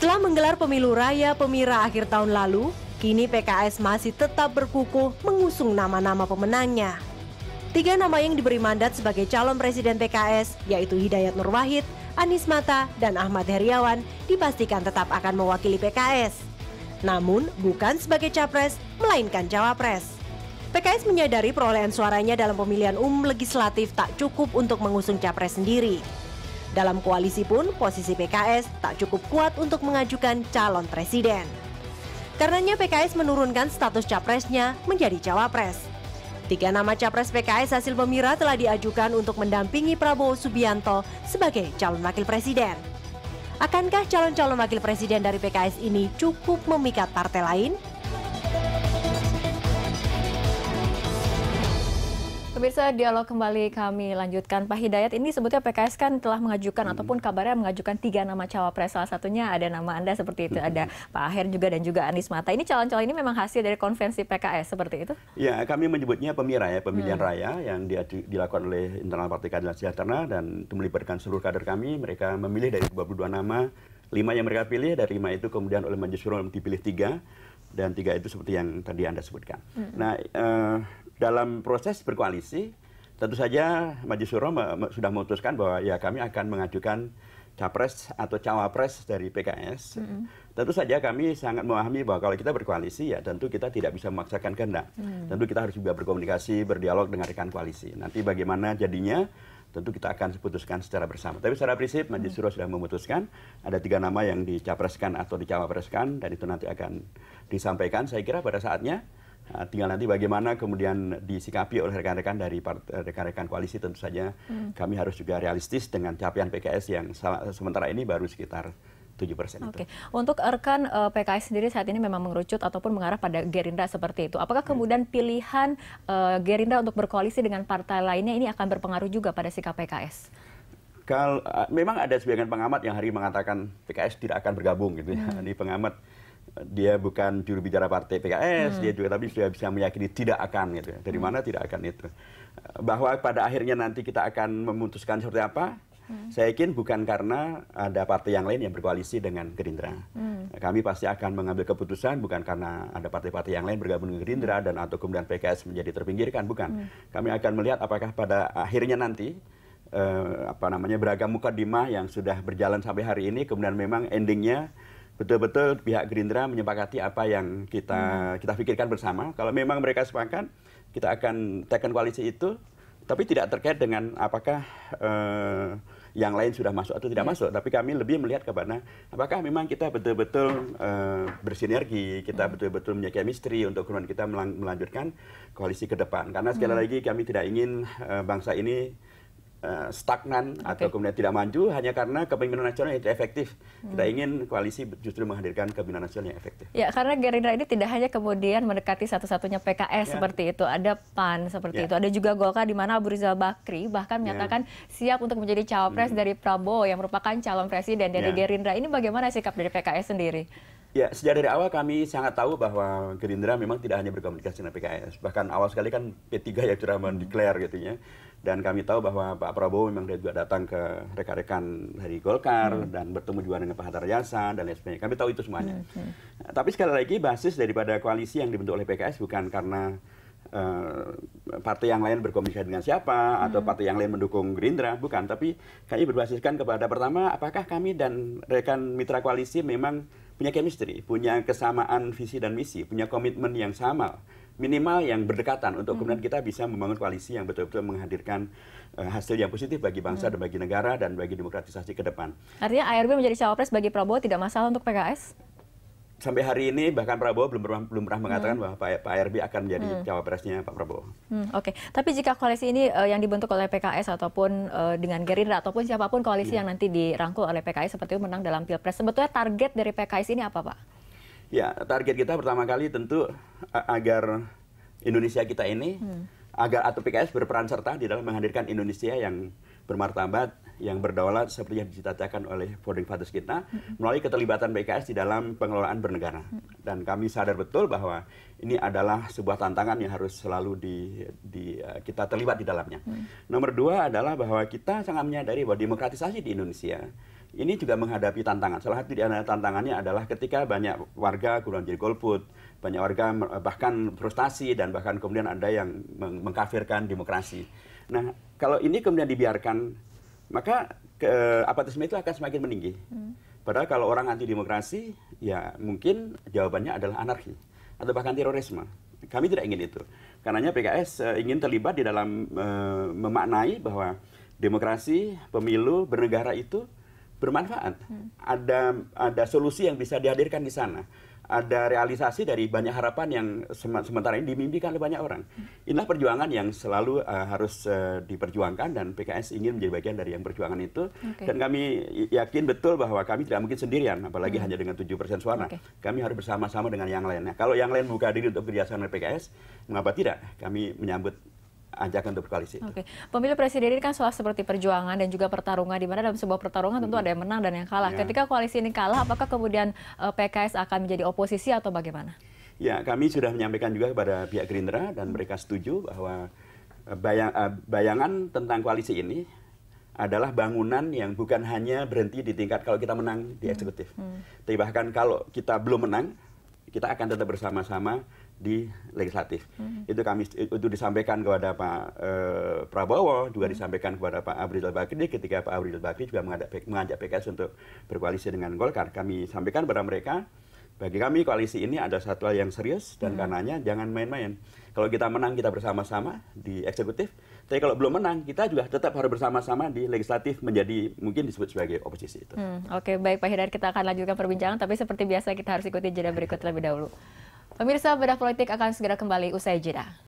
Setelah menggelar pemilu raya pemira akhir tahun lalu, kini PKS masih tetap berkukuh mengusung nama-nama pemenangnya. Tiga nama yang diberi mandat sebagai calon presiden PKS, yaitu Hidayat Nur Wahid, Anies Mata, dan Ahmad Heriawan, dipastikan tetap akan mewakili PKS. Namun, bukan sebagai capres, melainkan cawapres. PKS menyadari perolehan suaranya dalam pemilihan umum legislatif tak cukup untuk mengusung capres sendiri. Dalam koalisi pun, posisi PKS tak cukup kuat untuk mengajukan calon presiden. Karenanya PKS menurunkan status capresnya menjadi cawapres. Tiga nama capres PKS hasil pemira telah diajukan untuk mendampingi Prabowo Subianto sebagai calon wakil presiden. Akankah calon-calon wakil presiden dari PKS ini cukup memikat partai lain? Pemirsa, dialog kembali kami lanjutkan. Pak Hidayat, ini sebetulnya PKS kan telah mengajukan hmm. ataupun kabarnya mengajukan tiga nama cawapres. Salah satunya ada nama Anda seperti itu, ada hmm. Pak Aher juga dan juga Anies Mata. Ini calon-calon ini memang hasil dari konvensi PKS seperti itu? Ya, kami menyebutnya pemira ya, pemilihan hmm. raya yang di, dilakukan oleh internal Partai Keadilan Sejahtera dan itu melibatkan seluruh kader kami. Mereka memilih dari 22 nama, lima yang mereka pilih, dari lima itu kemudian oleh Majelis Syuro dipilih tiga dan tiga itu seperti yang tadi anda sebutkan. Hmm. Nah, uh, dalam proses berkoalisi tentu saja Majelis Suro sudah memutuskan bahwa ya kami akan mengajukan capres atau cawapres dari PKS. Mm -hmm. Tentu saja kami sangat memahami bahwa kalau kita berkoalisi ya tentu kita tidak bisa memaksakan kehendak. Mm. Tentu kita harus juga berkomunikasi, berdialog dengan rekan koalisi. Nanti bagaimana jadinya tentu kita akan putuskan secara bersama. Tapi secara prinsip Majelis mm. Suro sudah memutuskan ada tiga nama yang dicapreskan atau dicawapreskan dan itu nanti akan disampaikan saya kira pada saatnya Nah, tinggal nanti bagaimana kemudian disikapi oleh rekan-rekan dari rekan-rekan koalisi tentu saja hmm. kami harus juga realistis dengan capaian PKS yang sementara ini baru sekitar 7 persen okay. Untuk rekan uh, eh, PKS sendiri saat ini memang mengerucut ataupun mengarah pada Gerindra seperti itu. Apakah hmm. kemudian pilihan uh, Gerindra untuk berkoalisi dengan partai lainnya ini akan berpengaruh juga pada sikap PKS? Kalau uh, eh, memang ada sebagian pengamat yang hari mengatakan PKS tidak akan bergabung gitu ya. Hmm. pengamat dia bukan juru bicara partai PKS, hmm. dia juga tapi sudah bisa meyakini tidak akan gitu. Dari hmm. mana tidak akan itu. Eh, bahwa pada akhirnya nanti kita akan memutuskan seperti apa? Hmm. Saya yakin bukan karena ada partai yang lain yang berkoalisi dengan Gerindra. Hmm. Eh, kami pasti akan mengambil keputusan bukan karena ada partai-partai yang lain bergabung dengan Gerindra hmm. dan atau kemudian PKS menjadi terpinggirkan, bukan. Hmm. Kami akan melihat apakah pada akhirnya nanti eh, apa namanya beragam muka mukadimah yang sudah berjalan sampai hari ini kemudian memang endingnya betul-betul pihak Gerindra menyepakati apa yang kita hmm. kita pikirkan bersama. Kalau memang mereka sepakat, kita akan tekan koalisi itu, tapi tidak terkait dengan apakah eh, yang lain sudah masuk atau tidak hmm. masuk. Tapi kami lebih melihat kepada apakah memang kita betul-betul eh, bersinergi, kita hmm. betul-betul punya chemistry untuk kemudian kita melanjutkan koalisi ke depan. Karena sekali hmm. lagi kami tidak ingin eh, bangsa ini Eh, stagnan okay. atau kemudian tidak maju hanya karena kepemimpinan nasional yang tidak efektif. Hmm. Kita ingin koalisi justru menghadirkan kepemimpinan nasional yang efektif. Ya, karena Gerindra ini tidak hanya kemudian mendekati satu-satunya PKS yeah. seperti itu, ada PAN seperti yeah. itu, ada juga Golkar di mana Abu Rizal Bakri bahkan ya. menyatakan yeah. siap untuk menjadi cawapres hmm. dari Prabowo yang merupakan calon presiden dari yeah. Gerindra. Ini bagaimana sikap dari PKS sendiri? Ya, sejak dari awal kami sangat tahu bahwa Gerindra memang tidak hanya berkomunikasi dengan PKS. Bahkan awal sekali kan P3 ya sudah mendeklar gitu ya dan kami tahu bahwa Pak Prabowo memang dia juga datang ke rekan-rekan dari Golkar hmm. dan bertemu juga dengan Pak Hatta Rajasa dan lain sebagainya. Kami tahu itu semuanya. Hmm. hmm. Tapi sekali lagi basis daripada koalisi yang dibentuk oleh PKS bukan karena Uh, partai yang lain berkomunikasi dengan siapa hmm. atau partai yang lain mendukung Gerindra bukan tapi kami berbasiskan kepada pertama apakah kami dan rekan mitra koalisi memang punya chemistry punya kesamaan visi dan misi punya komitmen yang sama minimal yang berdekatan untuk hmm. kemudian kita bisa membangun koalisi yang betul-betul menghadirkan uh, hasil yang positif bagi bangsa hmm. dan bagi negara dan bagi demokratisasi ke depan. Artinya ARB menjadi cawapres bagi Prabowo tidak masalah untuk PKS? Sampai hari ini bahkan Prabowo belum pernah, belum pernah mengatakan hmm. bahwa Pak, ARB akan menjadi hmm. cawapresnya Pak Prabowo. Hmm, Oke, okay. tapi jika koalisi ini uh, yang dibentuk oleh PKS ataupun uh, dengan Gerindra ataupun siapapun koalisi hmm. yang nanti dirangkul oleh PKS seperti itu menang dalam Pilpres, sebetulnya target dari PKS ini apa Pak? Ya, target kita pertama kali tentu agar Indonesia kita ini hmm. agar atau PKS berperan serta di dalam menghadirkan Indonesia yang bermartabat, yang berdaulat seperti yang dicita oleh founding fathers kita hmm. melalui keterlibatan PKS di dalam pengelolaan bernegara. Hmm. Dan kami sadar betul bahwa ini adalah sebuah tantangan yang harus selalu di, di e, kita terlibat di dalamnya. Hmm. Nomor dua adalah bahwa kita sangat menyadari bahwa demokratisasi di Indonesia ini juga menghadapi tantangan. Salah satu di antara tantangannya adalah ketika banyak warga kurang jadi golput, banyak warga eh, bahkan frustasi dan bahkan kemudian ada yang meng mengkafirkan demokrasi. Nah, kalau ini kemudian dibiarkan, maka ke, eh, apatisme itu akan semakin meninggi. Hmm. Padahal kalau orang anti demokrasi, ya mungkin jawabannya adalah anarki atau bahkan terorisme. Kami tidak ingin itu. Karenanya PKS eh, ingin terlibat di dalam uh, memaknai bahwa demokrasi, pemilu, bernegara itu bermanfaat. Hmm. Ada ada solusi yang bisa dihadirkan di sana. Ada realisasi dari banyak harapan yang sementara ini dimimpikan oleh banyak orang. Hmm. Inilah perjuangan yang selalu uh, harus uh, diperjuangkan dan PKS ingin menjadi bagian dari yang perjuangan itu. Okay. Dan kami yakin betul bahwa kami tidak mungkin sendirian, apalagi hmm. hanya dengan 7% suara. Okay. Kami harus bersama-sama dengan yang lainnya kalau yang lain buka diri untuk kerjasama dengan PKS, mengapa tidak? Kami menyambut ajakan untuk koalisi. Oke, okay. pemilu presiden ini kan soal seperti perjuangan dan juga pertarungan, di mana dalam sebuah pertarungan tentu hmm. ada yang menang dan yang kalah. Ya. Ketika koalisi ini kalah, apakah kemudian eh, PKS akan menjadi oposisi atau bagaimana? Ya, kami sudah menyampaikan juga kepada pihak Gerindra dan hmm. mereka setuju bahwa eh, bayang, eh, bayangan tentang koalisi ini adalah bangunan yang bukan hanya berhenti di tingkat kalau kita menang di hmm. eksekutif, hmm. hmm. tapi bahkan kalau kita belum menang, kita akan tetap bersama-sama di legislatif. Hmm. Itu kami itu disampaikan kepada Pak e, Prabowo, juga hmm. disampaikan kepada Pak Abril Bakri ketika Pak Abril Bakri juga mengajak, mengajak PKS untuk berkoalisi dengan Golkar. Kami sampaikan kepada mereka bagi kami koalisi ini ada satu hal yang serius dan hmm. karenanya jangan main-main. Kalau kita menang kita bersama-sama di eksekutif, tapi kalau belum menang kita juga tetap harus bersama-sama di legislatif menjadi mungkin disebut sebagai oposisi itu. Hmm, Oke, okay, baik Pak Hidayat kita akan lanjutkan perbincangan tapi seperti biasa kita harus ikuti jeda berikut terlebih dahulu. Pemirsa Bedah Politik akan segera kembali usai jeda.